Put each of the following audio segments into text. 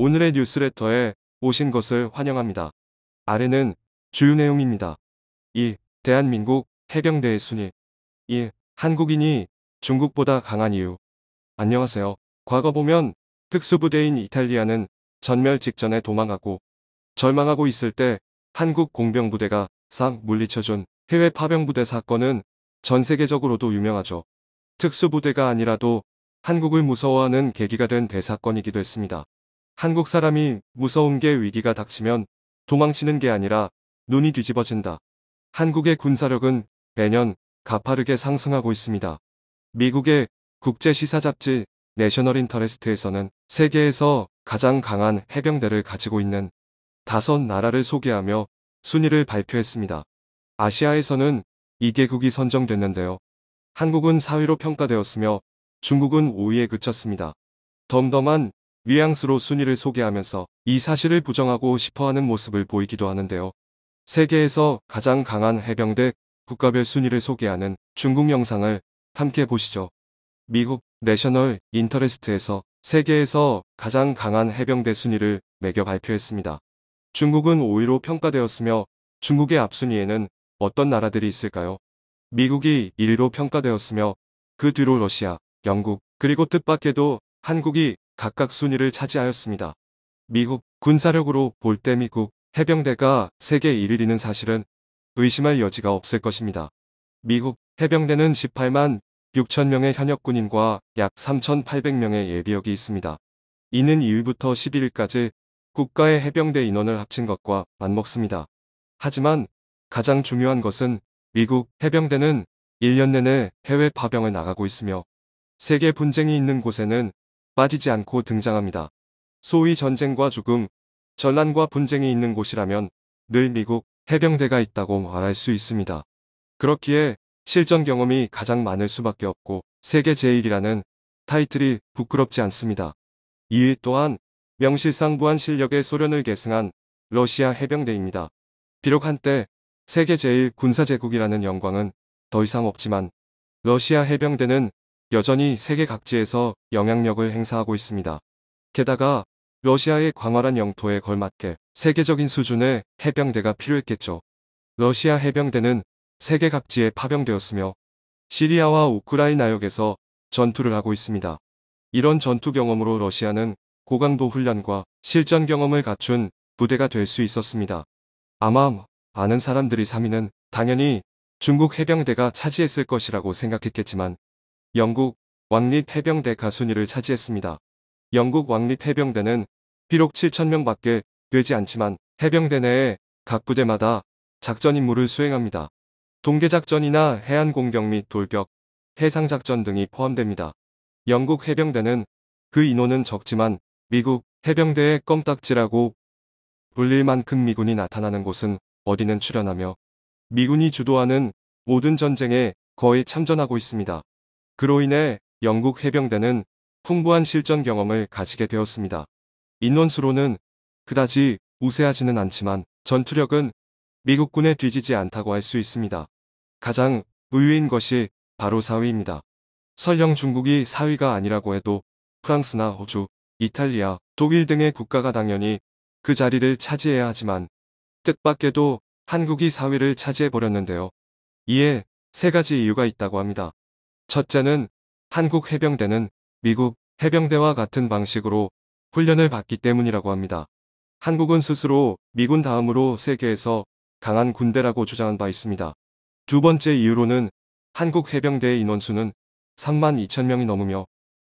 오늘의 뉴스레터에 오신 것을 환영합니다. 아래는 주요 내용입니다. 1. 대한민국 해병대의 순위 1. 한국인이 중국보다 강한 이유 안녕하세요. 과거 보면 특수부대인 이탈리아는 전멸 직전에 도망하고 절망하고 있을 때 한국 공병부대가 싹 물리쳐준 해외 파병부대 사건은 전 세계적으로도 유명하죠. 특수부대가 아니라도 한국을 무서워하는 계기가 된 대사건이기도 했습니다. 한국 사람이 무서운 게 위기가 닥치면 도망치는 게 아니라 눈이 뒤집어진다. 한국의 군사력은 매년 가파르게 상승하고 있습니다. 미국의 국제시사 잡지 내셔널 인터레스트에서는 세계에서 가장 강한 해병대를 가지고 있는 다섯 나라를 소개하며 순위를 발표했습니다. 아시아에서는 2개국이 선정됐는데요. 한국은 4위로 평가되었으며 중국은 5위에 그쳤습니다. 덤덤한 뉘앙스로 순위를 소개하면서 이 사실을 부정하고 싶어하는 모습을 보이기도 하는데요. 세계에서 가장 강한 해병대 국가별 순위를 소개하는 중국 영상을 함께 보시죠. 미국 내셔널 인터레스트에서 세계에서 가장 강한 해병대 순위를 매겨 발표했습니다. 중국은 5위로 평가되었으며 중국의 앞순위에는 어떤 나라들이 있을까요? 미국이 1위로 평가되었으며 그 뒤로 러시아, 영국, 그리고 뜻밖에도 한국이 각각 순위를 차지하였습니다. 미국 군사력으로 볼 때 미국 해병대가 세계 1위는 사실은 의심할 여지가 없을 것입니다. 미국 해병대는 18만 6천명의 현역군인과 약 3,800명의 예비역이 있습니다. 이는 2일부터 11일까지 국가의 해병대 인원을 합친 것과 맞먹습니다. 하지만 가장 중요한 것은 미국 해병대는 1년 내내 해외 파병을 나가고 있으며 세계 분쟁이 있는 곳에는 빠지지 않고 등장합니다. 소위 전쟁과 죽음, 전란과 분쟁이 있는 곳이라면 늘 미국 해병대가 있다고 말할 수 있습니다. 그렇기에 실전 경험이 가장 많을 수밖에 없고 세계 제1이라는 타이틀이 부끄럽지 않습니다. 이 또한 명실상부한 실력의 소련을 계승한 러시아 해병대입니다. 비록 한때 세계 제1 군사제국이라는 영광은 더 이상 없지만 러시아 해병대는 여전히 세계 각지에서 영향력을 행사하고 있습니다. 게다가 러시아의 광활한 영토에 걸맞게 세계적인 수준의 해병대가 필요했겠죠. 러시아 해병대는 세계 각지에 파병되었으며 시리아와 우크라이나 역에서 전투를 하고 있습니다. 이런 전투 경험으로 러시아는 고강도 훈련과 실전 경험을 갖춘 부대가 될 수 있었습니다. 아마 아는 사람들이 3위는 당연히 중국 해병대가 차지했을 것이라고 생각했겠지만 영국 왕립 해병대가 순위를 차지했습니다. 영국 왕립 해병대는 비록 7천명 밖에 되지 않지만 해병대 내에 각 부대마다 작전 임무를 수행합니다. 동계작전이나 해안공격 및 돌격, 해상작전 등이 포함됩니다. 영국 해병대는 그 인원은 적지만 미국 해병대의 껌딱지라고 불릴 만큼 미군이 나타나는 곳은 어디는 출연하며 미군이 주도하는 모든 전쟁에 거의 참전하고 있습니다. 그로 인해 영국 해병대는 풍부한 실전 경험을 가지게 되었습니다. 인원수로는 그다지 우세하지는 않지만 전투력은 미국군에 뒤지지 않다고 할 수 있습니다. 가장 의외인 것이 바로 4위입니다. 설령 중국이 4위가 아니라고 해도 프랑스나 호주, 이탈리아, 독일 등의 국가가 당연히 그 자리를 차지해야 하지만 뜻밖에도 한국이 4위를 차지해버렸는데요. 이에 세 가지 이유가 있다고 합니다. 첫째는 한국 해병대는 미국 해병대와 같은 방식으로 훈련을 받기 때문이라고 합니다. 한국은 스스로 미군 다음으로 세계에서 강한 군대라고 주장한 바 있습니다. 두 번째 이유로는 한국 해병대의 인원수는 3만 2천 명이 넘으며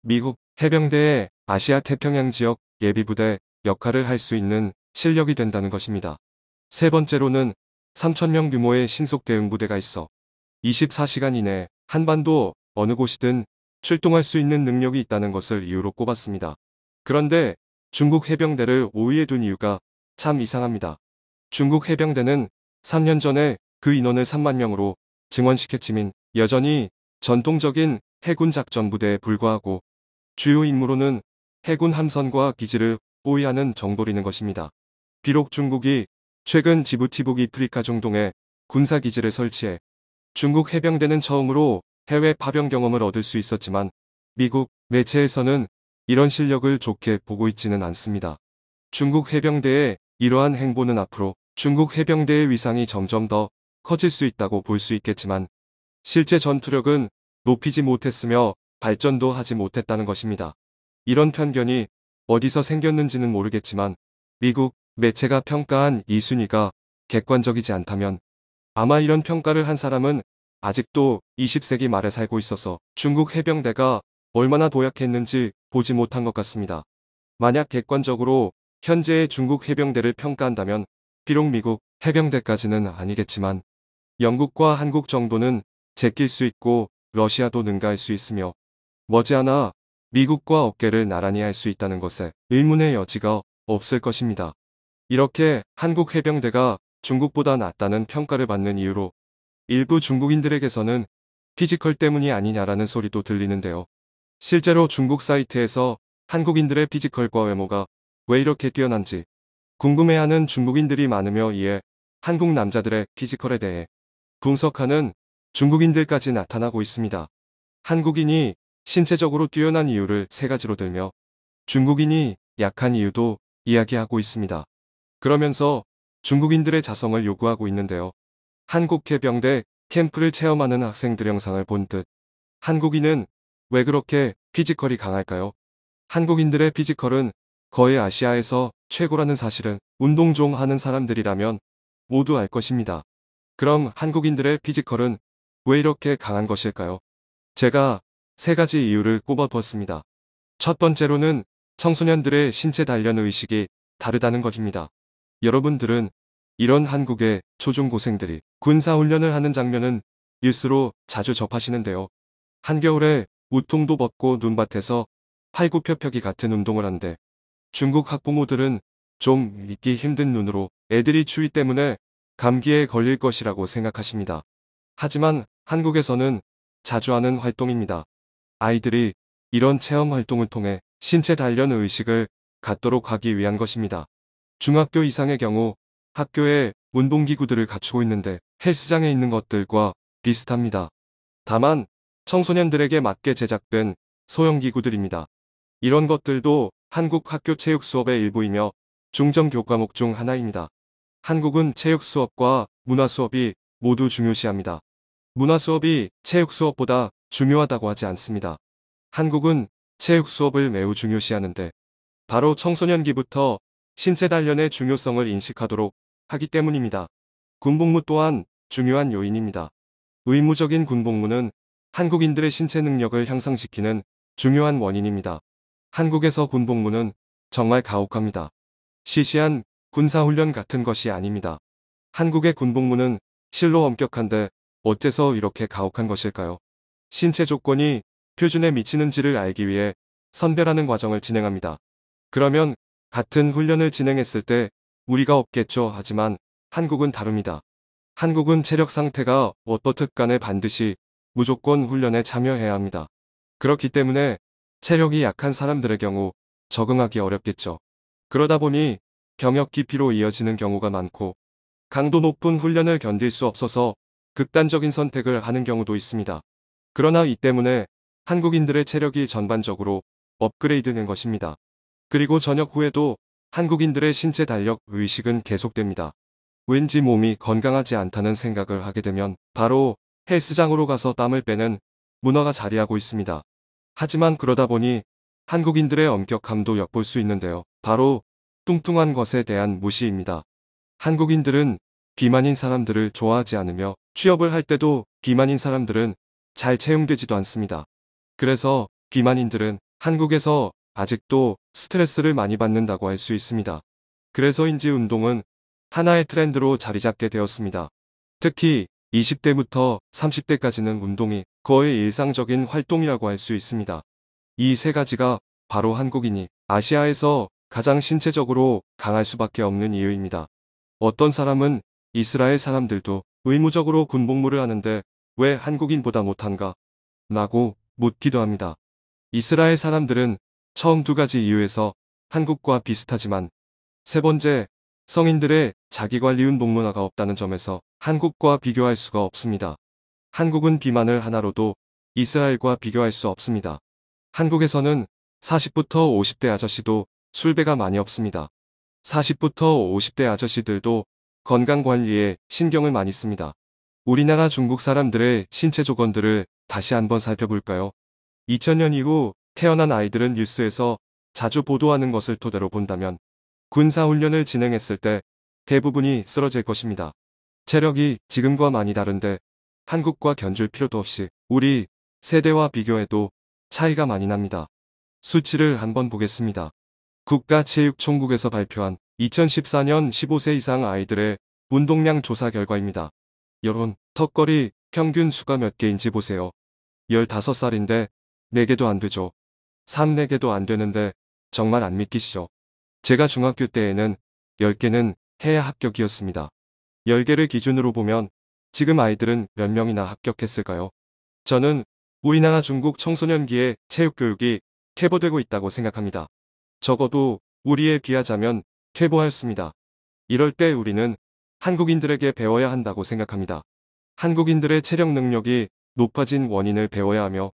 미국 해병대의 아시아 태평양 지역 예비부대 역할을 할 수 있는 실력이 된다는 것입니다. 세 번째로는 3천 명 규모의 신속 대응 부대가 있어 24시간 이내 한반도 어느 곳이든 출동할 수 있는 능력이 있다는 것을 이유로 꼽았습니다. 그런데 중국 해병대를 5위에 둔 이유가 참 이상합니다. 중국 해병대는 3년 전에 그 인원을 3만 명으로 증원시켰지만 여전히 전통적인 해군 작전 부대에 불과하고 주요 임무로는 해군 함선과 기지를 호위하는 정도리는 것입니다. 비록 중국이 최근 지부티북 이프리카 중동에 군사기지를 설치해 중국 해병대는 처음으로 해외 파병 경험을 얻을 수 있었지만 미국 매체에서는 이런 실력을 좋게 보고 있지는 않습니다. 중국 해병대의 이러한 행보는 앞으로 중국 해병대의 위상이 점점 더 커질 수 있다고 볼 수 있겠지만 실제 전투력은 높이지 못했으며 발전도 하지 못했다는 것입니다. 이런 편견이 어디서 생겼는지는 모르겠지만 미국 매체가 평가한 이 순위가 객관적이지 않다면 아마 이런 평가를 한 사람은 아직도 20세기 말에 살고 있어서 중국 해병대가 얼마나 도약했는지 보지 못한 것 같습니다. 만약 객관적으로 현재의 중국 해병대를 평가한다면 비록 미국 해병대까지는 아니겠지만 영국과 한국 정도는 제낄 수 있고 러시아도 능가할 수 있으며 머지않아 미국과 어깨를 나란히 할 수 있다는 것에 의문의 여지가 없을 것입니다. 이렇게 한국 해병대가 중국보다 낫다는 평가를 받는 이유로 일부 중국인들에게서는 피지컬 때문이 아니냐라는 소리도 들리는데요. 실제로 중국 사이트에서 한국인들의 피지컬과 외모가 왜 이렇게 뛰어난지 궁금해하는 중국인들이 많으며 이에 한국 남자들의 피지컬에 대해 분석하는 중국인들까지 나타나고 있습니다. 한국인이 신체적으로 뛰어난 이유를 세 가지로 들며 중국인이 약한 이유도 이야기하고 있습니다. 그러면서 중국인들의 자성을 요구하고 있는데요. 한국해병대 캠프를 체험하는 학생들 영상을 본 듯 한국인은 왜 그렇게 피지컬이 강할까요? 한국인들의 피지컬은 거의 아시아에서 최고라는 사실은 운동 좀 하는 사람들이라면 모두 알 것입니다. 그럼 한국인들의 피지컬은 왜 이렇게 강한 것일까요? 제가 세 가지 이유를 꼽아보았습니다첫 번째로는 청소년들의 신체 단련 의식이 다르다는 것입니다. 여러분들은 이런 한국의 초중고생들이 군사훈련을 하는 장면은 뉴스로 자주 접하시는데요. 한겨울에 우통도 벗고 눈밭에서 팔굽혀펴기 같은 운동을 한대 중국 학부모들은 좀 믿기 힘든 눈으로 애들이 추위 때문에 감기에 걸릴 것이라고 생각하십니다. 하지만 한국에서는 자주 하는 활동입니다. 아이들이 이런 체험 활동을 통해 신체 단련 의식을 갖도록 하기 위한 것입니다. 중학교 이상의 경우 학교에 운동기구들을 갖추고 있는데 헬스장에 있는 것들과 비슷합니다. 다만 청소년들에게 맞게 제작된 소형기구들입니다. 이런 것들도 한국 학교 체육 수업의 일부이며 중점 교과목 중 하나입니다. 한국은 체육 수업과 문화 수업이 모두 중요시합니다. 문화 수업이 체육 수업보다 중요하다고 하지 않습니다. 한국은 체육 수업을 매우 중요시하는데 바로 청소년기부터 신체 단련의 중요성을 인식하도록 하기 때문입니다. 군복무 또한 중요한 요인입니다. 의무적인 군복무는 한국인들의 신체 능력을 향상시키는 중요한 원인입니다. 한국에서 군복무는 정말 가혹합니다. 시시한 군사훈련 같은 것이 아닙니다. 한국의 군복무는 실로 엄격한데 어째서 이렇게 가혹한 것일까요? 신체 조건이 표준에 미치는지를 알기 위해 선별하는 과정을 진행합니다. 그러면 같은 훈련을 진행했을 때 무리가 없겠죠. 하지만 한국은 다릅니다. 한국은 체력 상태가 어떻듯 간에 반드시 무조건 훈련에 참여해야 합니다. 그렇기 때문에 체력이 약한 사람들의 경우 적응하기 어렵겠죠. 그러다 보니 병역 기피로 이어지는 경우가 많고 강도 높은 훈련을 견딜 수 없어서 극단적인 선택을 하는 경우도 있습니다. 그러나 이 때문에 한국인들의 체력이 전반적으로 업그레이드는 것입니다. 그리고 저녁 후에도 한국인들의 신체 달력 의식은 계속됩니다. 왠지 몸이 건강하지 않다는 생각을 하게 되면 바로 헬스장으로 가서 땀을 빼는 문화가 자리하고 있습니다. 하지만 그러다 보니 한국인들의 엄격함도 엿볼 수 있는데요. 바로 뚱뚱한 것에 대한 무시입니다. 한국인들은 비만인 사람들을 좋아하지 않으며 취업을 할 때도 비만인 사람들은 잘 채용되지도 않습니다. 그래서 비만인들은 한국에서 아직도 스트레스를 많이 받는다고 할 수 있습니다. 그래서인지 운동은 하나의 트렌드로 자리 잡게 되었습니다. 특히 20대부터 30대까지는 운동이 거의 일상적인 활동이라고 할 수 있습니다. 이 세 가지가 바로 한국인이 아시아에서 가장 신체적으로 강할 수밖에 없는 이유입니다. 어떤 사람은 이스라엘 사람들도 의무적으로 군복무를 하는데 왜 한국인보다 못한가? 라고 묻기도 합니다. 이스라엘 사람들은 처음 두 가지 이유에서 한국과 비슷하지만 세 번째, 성인들의 자기관리 운동 문화가 없다는 점에서 한국과 비교할 수가 없습니다. 한국은 비만을 하나로도 이스라엘과 비교할 수 없습니다. 한국에서는 40부터 50대 아저씨도 술배가 많이 없습니다. 40부터 50대 아저씨들도 건강관리에 신경을 많이 씁니다. 우리나라 중국 사람들의 신체 조건들을 다시 한번 살펴볼까요? 2000년 이후 태어난 아이들은 뉴스에서 자주 보도하는 것을 토대로 본다면 군사훈련을 진행했을 때 대부분이 쓰러질 것입니다. 체력이 지금과 많이 다른데 한국과 견줄 필요도 없이 우리 세대와 비교해도 차이가 많이 납니다. 수치를 한번 보겠습니다. 국가체육총국에서 발표한 2014년 15세 이상 아이들의 운동량 조사 결과입니다. 여론, 턱걸이, 평균 수가 몇 개인지 보세요. 15살인데 4개도 안 되죠. 3,4개도 안 되는데 정말 안 믿기시죠? 제가 중학교 때에는 10개는 해야 합격이었습니다. 10개를 기준으로 보면 지금 아이들은 몇 명이나 합격했을까요? 저는 우리나라 중국 청소년기에 체육교육이 퇴보되고 있다고 생각합니다. 적어도 우리에 비하자면 퇴보하였습니다. 이럴 때 우리는 한국인들에게 배워야 한다고 생각합니다. 한국인들의 체력 능력이 높아진 원인을 배워야 하며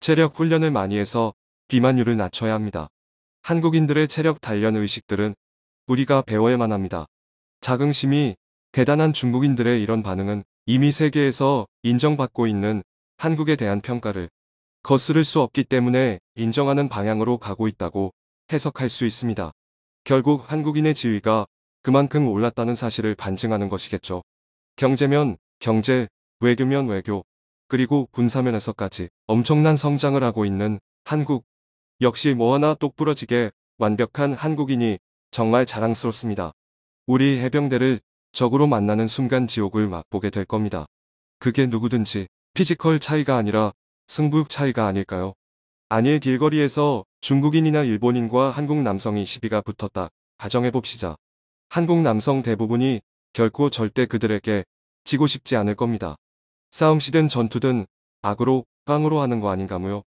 체력 훈련을 많이 해서 비만율을 낮춰야 합니다. 한국인들의 체력 단련 의식들은 우리가 배워야만 합니다. 자긍심이 대단한 중국인들의 이런 반응은 이미 세계에서 인정받고 있는 한국에 대한 평가를 거스를 수 없기 때문에 인정하는 방향으로 가고 있다고 해석할 수 있습니다. 결국 한국인의 지위가 그만큼 올랐다는 사실을 반증하는 것이겠죠. 경제면 경제, 외교면 외교, 그리고 군사면에서까지 엄청난 성장을 하고 있는 한국, 역시 뭐하나 똑부러지게 완벽한 한국인이 정말 자랑스럽습니다. 우리 해병대를 적으로 만나는 순간 지옥을 맛보게 될 겁니다. 그게 누구든지 피지컬 차이가 아니라 승부욕 차이가 아닐까요? 아닐 길거리에서 중국인이나 일본인과 한국 남성이 시비가 붙었다. 가정해봅시다. 한국 남성 대부분이 결코 절대 그들에게 지고 싶지 않을 겁니다. 싸움시든 전투든 악으로 빵으로 하는 거 아닌가무요.